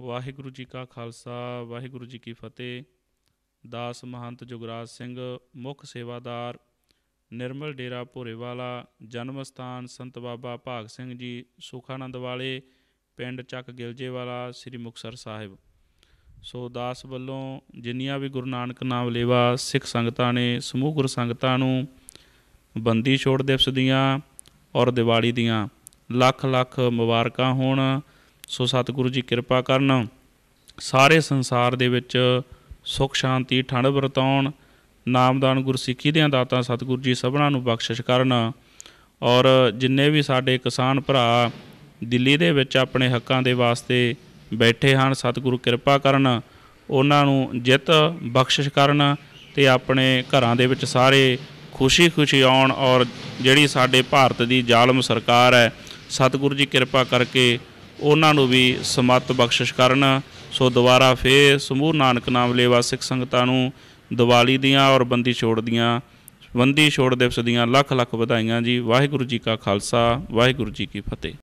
ਵਾਹਿਗੁਰੂ ਜੀ ਕਾ ਖਾਲਸਾ ਵਾਹਿਗੁਰੂ ਜੀ ਕੀ ਫਤਿਹ ਦਾਸ ਮਹੰਤ ਜੁਗਰਾਜ ਸਿੰਘ ਮੁੱਖ ਸੇਵਾਦਾਰ ਨਿਰਮਲ ਡੇਰਾ ਵਾਲਾ ਜਨਮ ਸਥਾਨ ਸੰਤ ਬਾਬਾ ਭਾਗ ਸਿੰਘ ਜੀ ਸੁਖਾਨੰਦ ਵਾਲੇ ਪਿੰਡ ਚੱਕ ਗਿਲਜੇ ਵਾਲਾ ਸ੍ਰੀ ਮੁਕਸਰ ਸਾਹਿਬ ਸੋ ਦਾਸ ਵੱਲੋਂ ਜਿੰਨੀਆਂ ਵੀ ਗੁਰੂ ਨਾਨਕ ਨਾਮ ਲੇਵਾ ਸਿੱਖ ਸੰਗਤਾਂ ਨੇ ਸਮੂਹ ਗੁਰ ਸੰਗਤਾਂ ਨੂੰ ਬੰਦੀ ਛੋੜ ਦਿਵਸ ਦੀਆਂ ਔਰ ਦੀਵਾਲੀ ਦੀਆਂ ਲੱਖ ਲੱਖ ਮੁਬਾਰਕਾਂ ਹੋਣ ਸੋ ਸਤਿਗੁਰੂ ਜੀ ਕਿਰਪਾ ਕਰਨ ਸਾਰੇ ਸੰਸਾਰ ਦੇ ਵਿੱਚ ਸੁਖ ਸ਼ਾਂਤੀ ਠੰਡ ਵਰਤਾਉਣ ਨਾਮਦਾਨ ਗੁਰਸਿੱਖੀ ਦੇ ਦਾਤਾ ਸਤਿਗੁਰੂ ਜੀ ਸਭਨਾਂ ਨੂੰ ਬਖਸ਼ਿਸ਼ ਕਰਨ ਔਰ ਜਿੰਨੇ ਵੀ ਸਾਡੇ ਕਿਸਾਨ ਭਰਾ ਦਿੱਲੀ ਦੇ ਵਿੱਚ ਆਪਣੇ ਹੱਕਾਂ ਦੇ ਵਾਸਤੇ ਬੈਠੇ ਹਨ ਸਤਿਗੁਰੂ ਕਿਰਪਾ ਕਰਨ ਉਹਨਾਂ ਨੂੰ ਜਿੱਤ ਬਖਸ਼ਿਸ਼ ਕਰਨ ਤੇ ਆਪਣੇ ਘਰਾਂ ਦੇ ਵਿੱਚ ਸਾਰੇ ਖੁਸ਼ੀ-ਖੁਸ਼ੀ ਆਉਣ ਔਰ ਜਿਹੜੀ ਸਾਡੇ ਭਾਰਤ ਦੀ ਜ਼ਾਲਮ ਸਰਕਾਰ ਹੈ ਸਤਿਗੁਰੂ ਜੀ ਕਿਰਪਾ ਕਰਕੇ ਉਹਨਾਂ ਨੂੰ ਵੀ ਸਮਤ ਬਖਸ਼ਿਸ਼ ਕਰਨ ਸੋ ਦੁਬਾਰਾ ਫੇ ਸਮੂਹ ਨਾਨਕ ਨਾਮ ਲੇਵਾ ਸਿੱਖ ਸੰਗਤਾਂ ਨੂੰ ਦੀਵਾਲੀ ਦੀਆਂ ਔਰ ਬੰਦੀ ਛੋੜ ਦੀਆਂ ਬੰਦੀ ਛੋੜ ਦਿਵਸ ਦੀਆਂ ਲੱਖ ਲੱਖ ਵਧਾਈਆਂ ਜੀ ਵਾਹਿਗੁਰੂ ਜੀ ਕਾ ਖਾਲਸਾ ਵਾਹਿਗੁਰੂ ਜੀ ਕੀ ਫਤਿਹ